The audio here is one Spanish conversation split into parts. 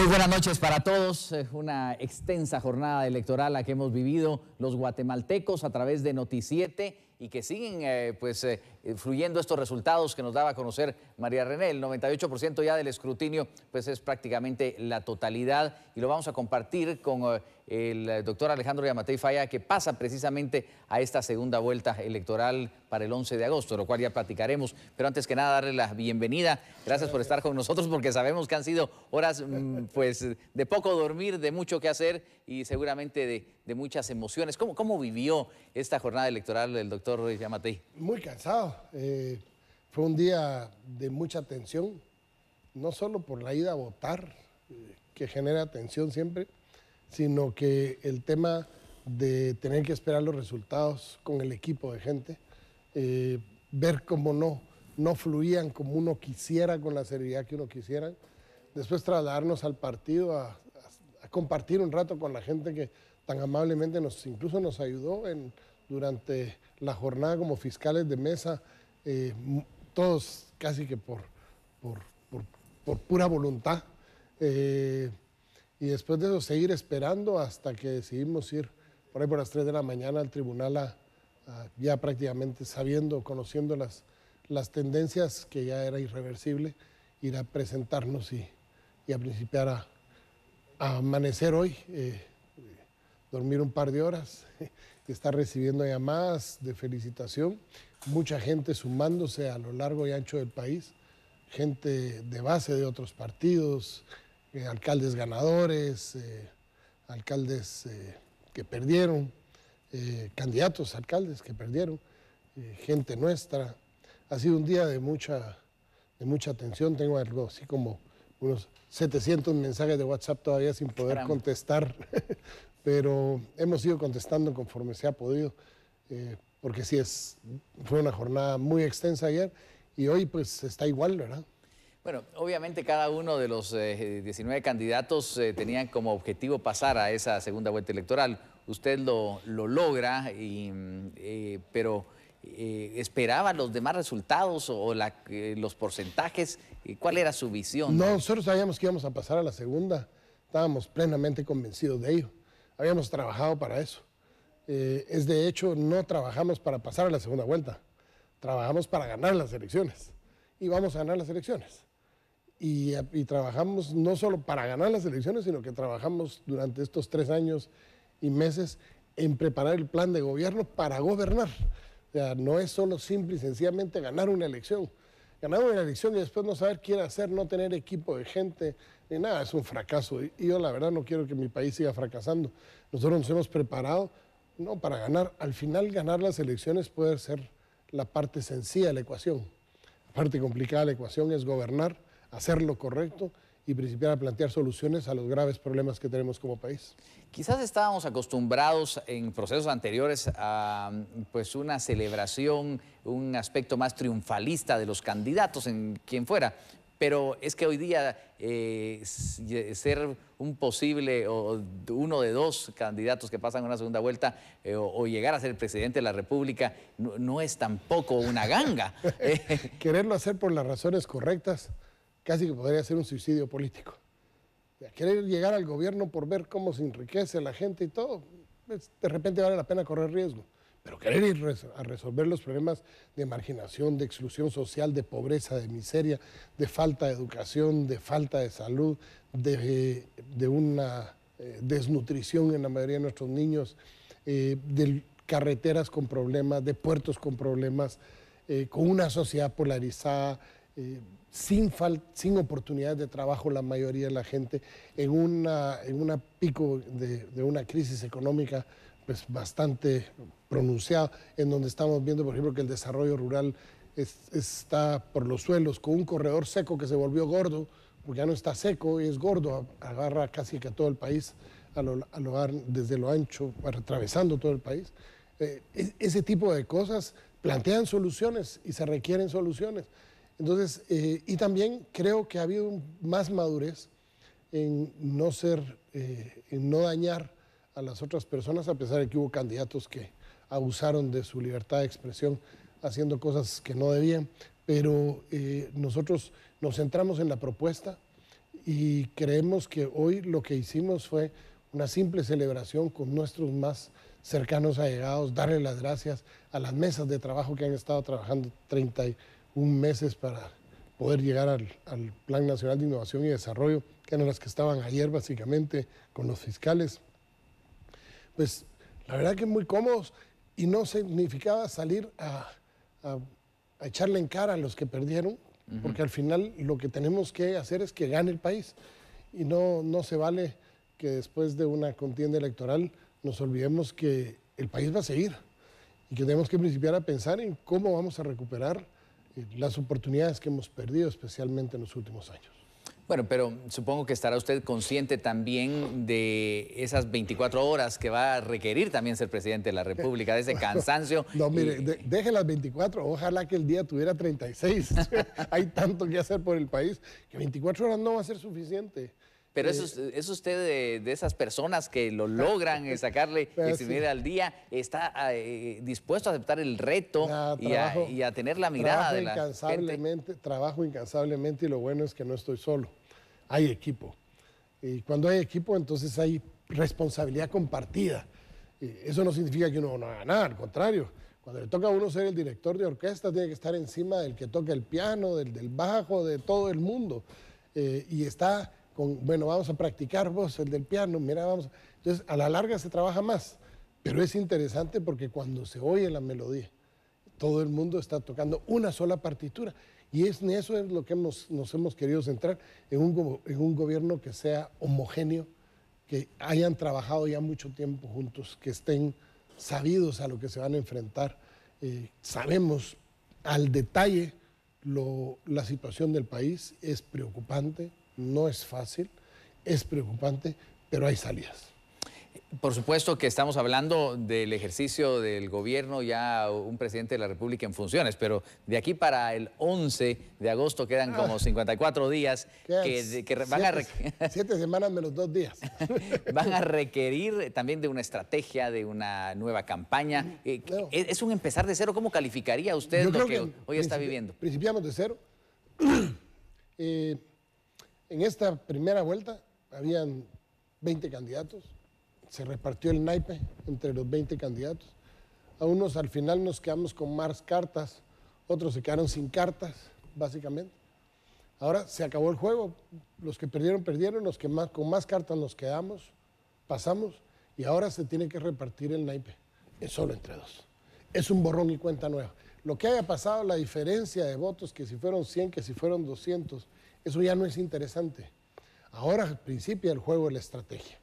Muy buenas noches para todos. Es Una extensa jornada electoral la que hemos vivido los guatemaltecos a través de Noticiete y que siguen eh, pues eh, eh, fluyendo estos resultados que nos daba a conocer María René. El 98% ya del escrutinio pues es prácticamente la totalidad y lo vamos a compartir con el eh, doctor Alejandro Yamatei Falla, que pasa precisamente a esta segunda vuelta electoral para el 11 de agosto, lo cual ya platicaremos. Pero antes que nada, darle la bienvenida. Gracias por estar con nosotros, porque sabemos que han sido horas mm, pues, de poco dormir, de mucho que hacer y seguramente de, muchas emociones. ¿Cómo, vivió esta jornada electoral el doctor Yamatei? Muy cansado. Eh, fue un día de mucha tensión, no solo por la ida a votar, eh, que genera tensión siempre, sino que el tema de tener que esperar los resultados con el equipo de gente, eh, ver cómo no, no fluían como uno quisiera, con la seriedad que uno quisiera. Después trasladarnos al partido, a, compartir un rato con la gente que tan amablemente nos, incluso nos ayudó en, durante la jornada como fiscales de mesa, eh, todos casi que por, por, pura voluntad. Eh, y después de eso, seguir esperando hasta que decidimos ir por ahí por las 3 de la mañana al tribunal, ya prácticamente sabiendo, conociendo las, las tendencias, que ya era irreversible, ir a presentarnos y, a principiar a, amanecer hoy, eh, dormir un par de horas, estar recibiendo llamadas de felicitación, mucha gente sumándose a lo largo y ancho del país, gente de base de otros partidos, eh, alcaldes ganadores, eh, eh, alcaldes que perdieron, candidatos alcaldes que perdieron, gente nuestra. Ha sido un día de mucha, de mucha atención, tengo algo así como unos 700 mensajes de WhatsApp todavía sin poder contestar, pero hemos ido contestando conforme se ha podido, porque sí es, fue una jornada muy extensa ayer y hoy pues está igual, ¿verdad? Bueno, obviamente cada uno de los 19 eh, candidatos eh, tenían como objetivo pasar a esa segunda vuelta electoral. Usted lo, logra, mm, eh, pero ¿esperaba los demás resultados o, los porcentajes? ¿Cuál era su visión? No, nosotros sabíamos que íbamos a pasar a la segunda. Estábamos plenamente convencidos de ello. Habíamos trabajado para eso. es de hecho, no trabajamos para pasar a la segunda vuelta. Trabajamos para ganar las elecciones. Y vamos a ganar las elecciones y, trabajamos no solo para ganar las elecciones, sino que trabajamos durante estos tres años y meses en preparar el plan de gobierno para gobernar. O sea, no es solo simple y sencillamente ganar una elección. Ganar una elección y después no saber qué hacer, no tener equipo de gente, ni nada, es un fracaso. Y yo la verdad no quiero que mi país siga fracasando. Nosotros nos hemos preparado no para ganar. Al final ganar las elecciones puede ser la parte sencilla de la ecuación. La parte complicada de la ecuación es gobernar hacer lo correcto y principiar a plantear soluciones a los graves problemas que tenemos como país. Quizás estábamos acostumbrados en procesos anteriores a pues una celebración, un aspecto más triunfalista de los candidatos en quien fuera, pero es que hoy día eh, ser un posible o uno de dos candidatos que pasan una segunda vuelta eh, o, llegar a ser presidente de la República no es tampoco una ganga. Eh, Quererlo hacer por las razones correctas casi que podría ser un suicidio político. querer llegar al gobierno por ver cómo se enriquece la gente y todo, pues, de repente vale la pena correr riesgo. Pero querer ir a resolver los problemas de marginación, de exclusión social, de pobreza, de miseria, de falta de educación, de falta de salud, de, una eh, desnutrición en la mayoría de nuestros niños, eh, de carreteras con problemas, de puertos con problemas, eh, con una sociedad polarizada, eh, sin, sin oportunidades de trabajo la mayoría de la gente, en un pico de, una crisis económica pues, bastante pronunciada, en donde estamos viendo, por ejemplo, que el desarrollo rural está por los suelos, con un corredor seco que se volvió gordo, porque ya no está seco y es gordo, agarra casi que todo el país, a lo, desde lo ancho, atravesando todo el país. Eh, e, ese tipo de cosas plantean soluciones y se requieren soluciones. Entonces, eh, y también creo que ha habido más madurez en no ser, eh, en no dañar a las otras personas, a pesar de que hubo candidatos que abusaron de su libertad de expresión haciendo cosas que no debían, pero eh, nosotros nos centramos en la propuesta y creemos que hoy lo que hicimos fue una simple celebración con nuestros más cercanos allegados, darle las gracias a las mesas de trabajo que han estado trabajando 30 años un meses para poder llegar al, Plan Nacional de Innovación y Desarrollo, que eran las que estaban ayer básicamente con los fiscales. Pues la verdad que muy cómodos y no significaba salir a, echarle en cara a los que perdieron, porque al final lo que tenemos que hacer es que gane el país y no, no se vale que después de una contienda electoral nos olvidemos que el país va a seguir y que tenemos que principiar a pensar en cómo vamos a recuperar las oportunidades que hemos perdido, especialmente en los últimos años. Bueno, pero supongo que estará usted consciente también de esas 24 horas que va a requerir también ser presidente de la República, de ese cansancio. No, mire, deje las 24, ojalá que el día tuviera 36. Hay tanto que hacer por el país que 24 horas no va a ser suficiente. Pero es, usted de, esas personas que lo logran eh, sacarle el al día, está eh, dispuesto a aceptar el reto y, a, tener la mirada de la gente. Trabajo incansablemente y lo bueno es que no estoy solo, hay equipo. Y cuando hay equipo, entonces hay responsabilidad compartida. Eso no significa que uno no haga nada, al contrario. Cuando le toca a uno ser el director de orquesta, tiene que estar encima del que toca el piano, del, del bajo, de todo el mundo. Eh, y está bueno, vamos a practicar vos el del piano, mira, vamos. Entonces, a la larga se trabaja más, pero es interesante porque cuando se oye la melodía, todo el mundo está tocando una sola partitura. Y es, eso es lo que nos hemos querido centrar en un, gobierno que sea homogéneo, que hayan trabajado ya mucho tiempo juntos, que estén sabidos a lo que se van a enfrentar. Eh, sabemos al detalle la situación del país, es preocupante, no es fácil, es preocupante, pero hay salidas. Por supuesto que estamos hablando del ejercicio del gobierno, ya un presidente de la República en funciones, pero de aquí para el 11 de agosto quedan ah. como 54 días que, van siete, a... siete semanas menos dos días. van a requerir también de una estrategia, de una nueva campaña. Eh, e, es un empezar de cero. ¿Cómo calificaría usted lo que, hoy está viviendo? Principiamos de cero. Eh, en esta primera vuelta habían 20 candidatos, se repartió el naipe entre los 20 candidatos. A unos al final nos quedamos con más cartas, otros se quedaron sin cartas, básicamente. Ahora se acabó el juego, los que perdieron, perdieron, los que más, con más cartas nos quedamos, pasamos, y ahora se tiene que repartir el naipe, es solo entre dos. Es un borrón y cuenta nueva. Lo que haya pasado, la diferencia de votos, que si fueron 100, que si fueron 200, eso ya no es interesante. Ahora principia el juego de la estrategia.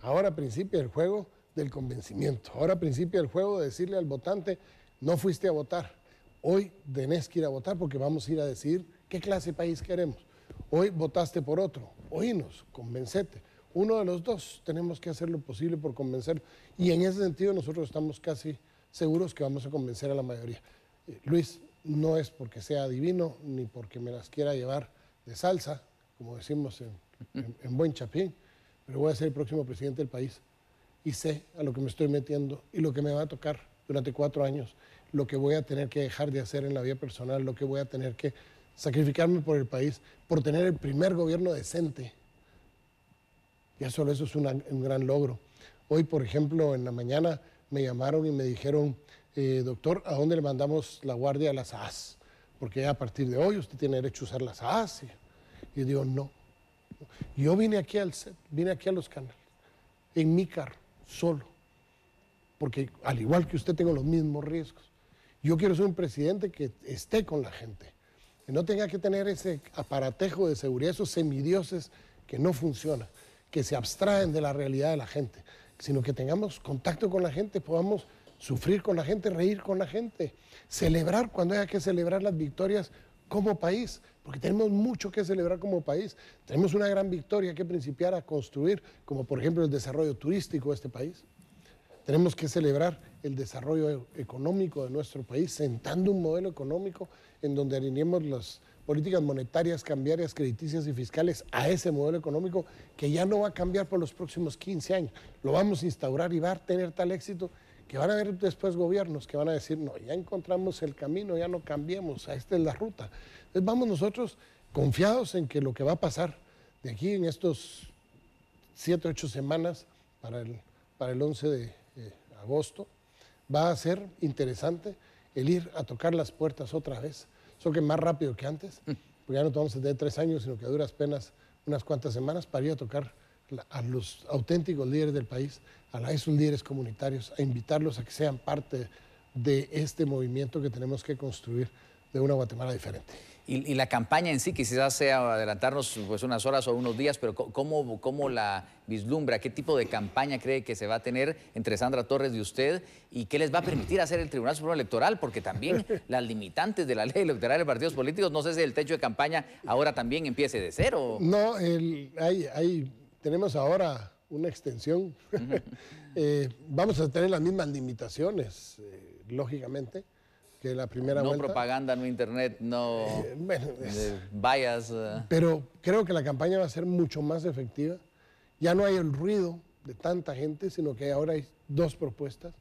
Ahora principia el juego del convencimiento. Ahora principia el juego de decirle al votante, no fuiste a votar. Hoy tenés que ir a votar porque vamos a ir a decidir qué clase de país queremos. Hoy votaste por otro. Oínos, convencete. Uno de los dos tenemos que hacer lo posible por convencer. Y en ese sentido nosotros estamos casi seguros que vamos a convencer a la mayoría. Eh, Luis, no es porque sea divino ni porque me las quiera llevar de salsa, como decimos en, buen chapín, pero voy a ser el próximo presidente del país y sé a lo que me estoy metiendo y lo que me va a tocar durante cuatro años, lo que voy a tener que dejar de hacer en la vida personal, lo que voy a tener que sacrificarme por el país, por tener el primer gobierno decente. Ya solo eso es un gran logro. Hoy, por ejemplo, en la mañana me llamaron y me dijeron, eh, doctor, ¿a dónde le mandamos la guardia a las AAS? porque a partir de hoy usted tiene derecho a usar las ASI. Y yo digo, no. Yo vine aquí al set, vine aquí a los canales, en mi carro, solo. Porque al igual que usted tengo los mismos riesgos. Yo quiero ser un presidente que esté con la gente, que no tenga que tener ese aparatejo de seguridad, esos semidioses que no funcionan, que se abstraen de la realidad de la gente, sino que tengamos contacto con la gente, podamos sufrir con la gente, reír con la gente, celebrar cuando haya que celebrar las victorias como país, porque tenemos mucho que celebrar como país. Tenemos una gran victoria que principiar a construir, como por ejemplo el desarrollo turístico de este país. Tenemos que celebrar el desarrollo económico de nuestro país, sentando un modelo económico en donde alineemos las políticas monetarias, cambiarias, crediticias y fiscales a ese modelo económico que ya no va a cambiar por los próximos 15 años. Lo vamos a instaurar y va a tener tal éxito que van a haber después gobiernos que van a decir, no, ya encontramos el camino, ya no cambiemos, esta es la ruta. Entonces vamos nosotros confiados en que lo que va a pasar de aquí en estos siete, ocho semanas para el, para el 11 de eh, agosto, va a ser interesante el ir a tocar las puertas otra vez, solo que más rápido que antes, mm. porque ya no tomamos de tres años, sino que duras apenas unas cuantas semanas para ir a tocar a los auténticos líderes del país, a esos líderes comunitarios, a invitarlos a que sean parte de este movimiento que tenemos que construir de una Guatemala diferente. Y, la campaña en sí, quizás sea adelantarnos pues, unas horas o unos días, pero ¿cómo, ¿cómo la vislumbra? ¿Qué tipo de campaña cree que se va a tener entre Sandra Torres y usted? ¿Y qué les va a permitir hacer el Tribunal Supremo Electoral? Porque también las limitantes de la ley electoral de partidos políticos, no sé si el techo de campaña ahora también empiece de cero. No, hay tenemos ahora una extensión, eh, vamos a tener las mismas limitaciones, eh, lógicamente, que la primera no vuelta. No propaganda, no internet, no vayas. Eh, Pero creo que la campaña va a ser mucho más efectiva. Ya no hay el ruido de tanta gente, sino que ahora hay dos propuestas.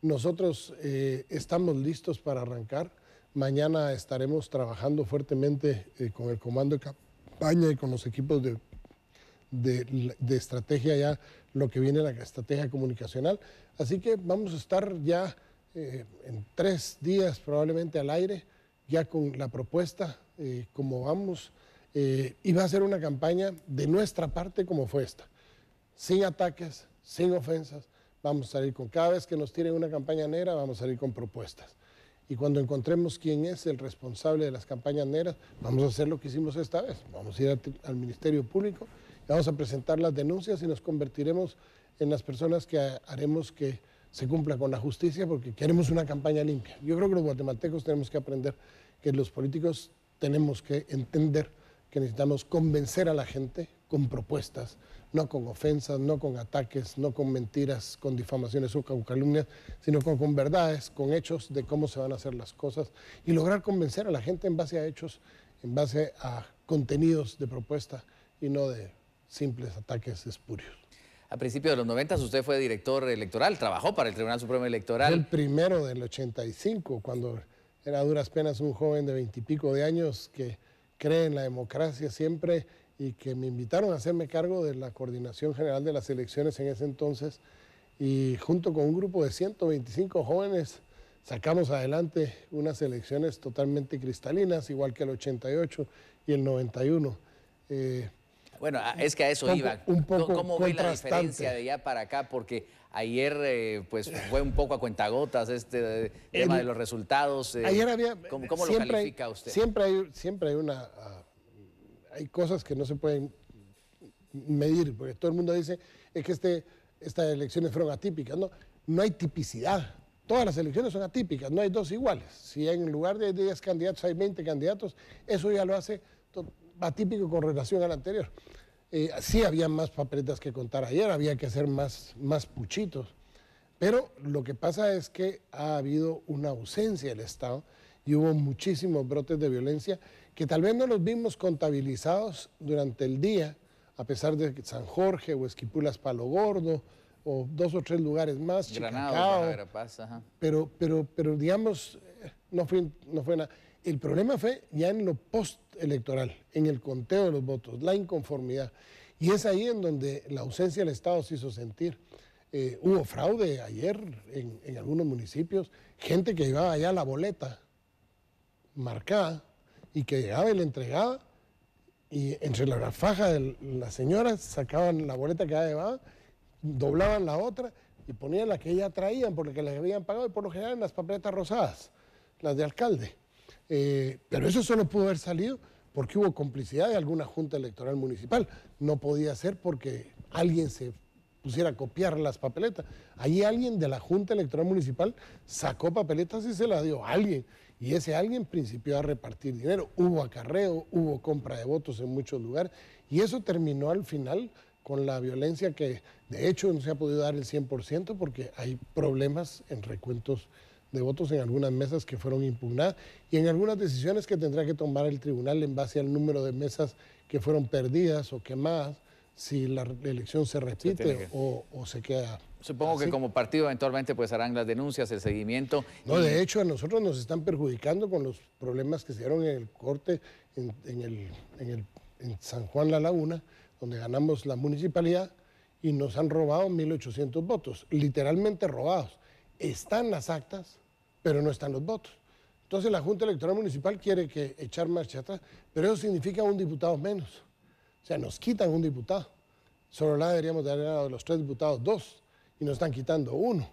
Nosotros estamos listos para arrancar. Mañana estaremos trabajando fuertemente con el comando de campaña y con los equipos de de, estrategia ya, lo que viene la estrategia comunicacional. Así que vamos a estar ya eh, en tres días probablemente al aire, ya con la propuesta, eh, como vamos, eh, y va a ser una campaña de nuestra parte como fue esta, sin ataques, sin ofensas, vamos a salir con, cada vez que nos tiren una campaña negra, vamos a salir con propuestas. Y cuando encontremos quién es el responsable de las campañas negras, vamos a hacer lo que hicimos esta vez. Vamos a ir al Ministerio Público vamos a presentar las denuncias y nos convertiremos en las personas que haremos que se cumpla con la justicia porque queremos una campaña limpia. Yo creo que los guatemaltecos tenemos que aprender que los políticos tenemos que entender que necesitamos convencer a la gente con propuestas, no con ofensas, no con ataques, no con mentiras, con difamaciones o calumnias, sino con, con, verdades, con hechos de cómo se van a hacer las cosas y lograr convencer a la gente en base a hechos, en base a contenidos de propuesta y no de simples ataques espurios. A principios de los 90 usted fue director electoral, trabajó para el Tribunal Supremo Electoral. El primero del 85, cuando era a duras penas un joven de veintipico de años que cree en la democracia siempre y que me invitaron a hacerme cargo de la coordinación general de las elecciones en ese entonces y junto con un grupo de 125 jóvenes sacamos adelante unas elecciones totalmente cristalinas, igual que el 88 y el 91. Bueno, ah, es que a eso iba. Un poco ¿Cómo ve la diferencia de allá para acá? Porque ayer eh, pues fue un poco a cuentagotas este eh, tema de los resultados. Eh, ayer había... ¿Cómo, lo califica usted? Siempre hay, siempre hay una... Ah, hay cosas que no se pueden medir, porque todo el mundo dice es que este, estas elecciones fueron atípicas. No, no hay tipicidad. Todas las elecciones son atípicas, no hay dos iguales. Si en lugar de 10 candidatos hay 20 candidatos, eso ya lo hace atípico con relación al anterior. Eh, sí había más papeletas que contar ayer, había que hacer más, más puchitos, pero lo que pasa es que ha habido una ausencia del Estado y hubo muchísimos brotes de violencia que tal vez no los vimos contabilizados durante el día, a pesar de San Jorge o Esquipulas Palo Gordo o dos o tres lugares más, Granado, Pero, pero, pero digamos, eh, no no fue nada. El problema fue ya en lo postelectoral, en el conteo de los votos, la inconformidad. Y es ahí en donde la ausencia del Estado se hizo sentir. Eh, hubo fraude ayer en, algunos municipios, gente que llevaba ya la boleta marcada y que llegaba y la entregaba y entre la faja de las señoras sacaban la boleta que ya llevaba, doblaban la otra y ponían la que ella traían porque la habían pagado y por lo general en las papeletas rosadas, las de alcalde. Eh, pero eso solo pudo haber salido porque hubo complicidad de alguna junta electoral municipal. No podía ser porque alguien se pusiera a copiar las papeletas. Ahí alguien de la Junta Electoral Municipal sacó papeletas y se las dio a alguien. Y ese alguien principió a repartir dinero. Hubo acarreo, hubo compra de votos en muchos lugares. Y eso terminó al final con la violencia que de hecho no se ha podido dar el 100% porque hay problemas en recuentos de votos en algunas mesas que fueron impugnadas y en algunas decisiones que tendrá que tomar el tribunal en base al número de mesas que fueron perdidas o quemadas si la elección se repite o, se queda. Supongo que como partido eventualmente pues harán las denuncias, el seguimiento. No, de hecho a nosotros nos están perjudicando con los problemas que se dieron en el corte en, en, el, en, el, en San Juan La Laguna, donde ganamos la municipalidad y nos han robado 1.800 votos, literalmente robados. Están las actas, pero no están los votos. Entonces la Junta Electoral Municipal quiere que echar marcha atrás, pero eso significa un diputado menos. O sea, nos quitan un diputado. Solo la deberíamos dar a los tres diputados dos y nos están quitando uno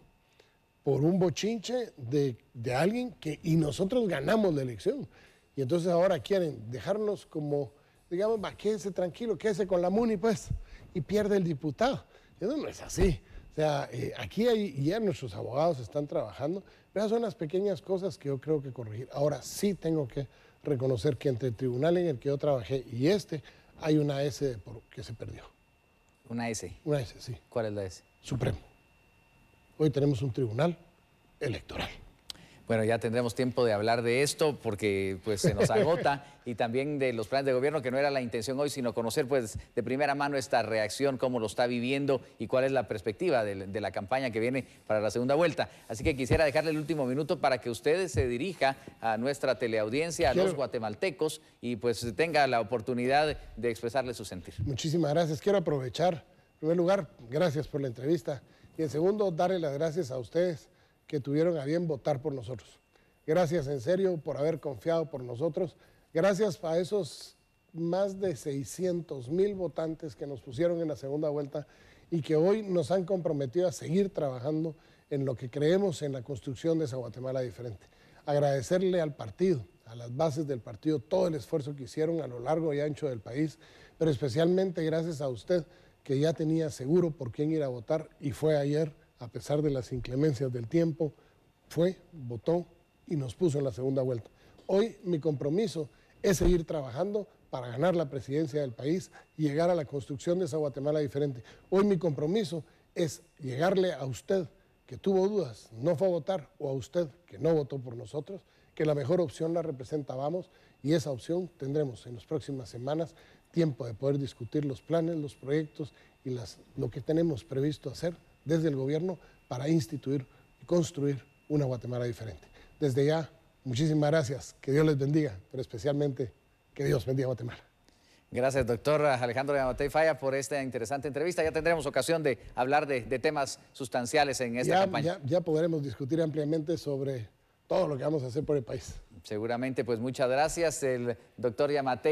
por un bochinche de, de alguien que y nosotros ganamos la elección. Y entonces ahora quieren dejarnos como, digamos, va, quédese tranquilo, quédese con la MUNI pues, y pierde el diputado. Eso no es así. O sea, eh, aquí hay, ya nuestros abogados están trabajando, pero esas son las pequeñas cosas que yo creo que corregir. Ahora sí tengo que reconocer que entre el tribunal en el que yo trabajé y este hay una S que se perdió. ¿Una S? Una S, sí. ¿Cuál es la S? Supremo. Hoy tenemos un tribunal electoral. Bueno, ya tendremos tiempo de hablar de esto porque pues se nos agota y también de los planes de gobierno que no era la intención hoy, sino conocer pues de primera mano esta reacción, cómo lo está viviendo y cuál es la perspectiva de, la campaña que viene para la segunda vuelta. Así que quisiera dejarle el último minuto para que usted se dirija a nuestra teleaudiencia, a los guatemaltecos y pues tenga la oportunidad de expresarle su sentir. Muchísimas gracias. Quiero aprovechar, en primer lugar, gracias por la entrevista y en segundo, darle las gracias a ustedes que tuvieron a bien votar por nosotros. Gracias en serio por haber confiado por nosotros. Gracias a esos más de 600 mil votantes que nos pusieron en la segunda vuelta y que hoy nos han comprometido a seguir trabajando en lo que creemos en la construcción de esa Guatemala diferente. Agradecerle al partido, a las bases del partido, todo el esfuerzo que hicieron a lo largo y ancho del país, pero especialmente gracias a usted que ya tenía seguro por quién ir a votar y fue ayer a pesar de las inclemencias del tiempo, fue, votó y nos puso en la segunda vuelta. Hoy mi compromiso es seguir trabajando para ganar la presidencia del país y llegar a la construcción de esa Guatemala diferente. Hoy mi compromiso es llegarle a usted que tuvo dudas, no fue a votar, o a usted que no votó por nosotros, que la mejor opción la representábamos y esa opción tendremos en las próximas semanas tiempo de poder discutir los planes, los proyectos y las, lo que tenemos previsto hacer desde el gobierno para instituir y construir una Guatemala diferente. Desde ya, muchísimas gracias, que Dios les bendiga, pero especialmente que Dios bendiga Guatemala. Gracias, doctor Alejandro Yamatei Falla, por esta interesante entrevista. Ya tendremos ocasión de hablar de, temas sustanciales en esta campaña. Ya, ya podremos discutir ampliamente sobre todo lo que vamos a hacer por el país. Seguramente, pues muchas gracias, el doctor Yamatei.